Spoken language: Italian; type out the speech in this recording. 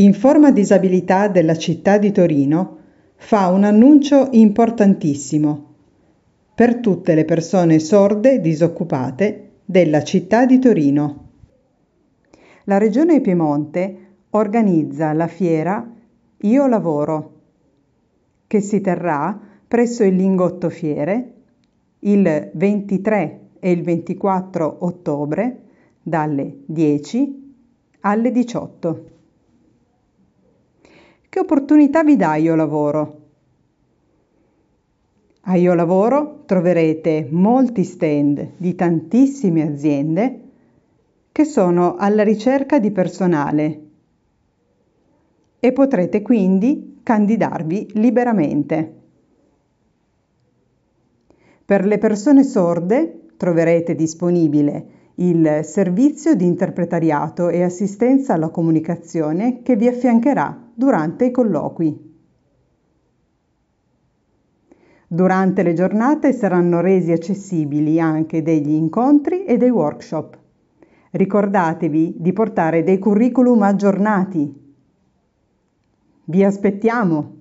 Informa Disabilità della città di Torino fa un annuncio importantissimo per tutte le persone sorde e disoccupate della città di Torino. La Regione Piemonte organizza la fiera Io Lavoro, che si terrà presso il Lingotto Fiere il 23 e il 24 ottobre dalle 10 alle 18. Che opportunità vi dà Io Lavoro? A Io Lavoro troverete molti stand di tantissime aziende che sono alla ricerca di personale e potrete quindi candidarvi liberamente. Per le persone sorde troverete disponibile il servizio di interpretariato e assistenza alla comunicazione che vi affiancherà durante i colloqui. Durante le giornate saranno resi accessibili anche degli incontri e dei workshop. Ricordatevi di portare dei curriculum aggiornati. Vi aspettiamo!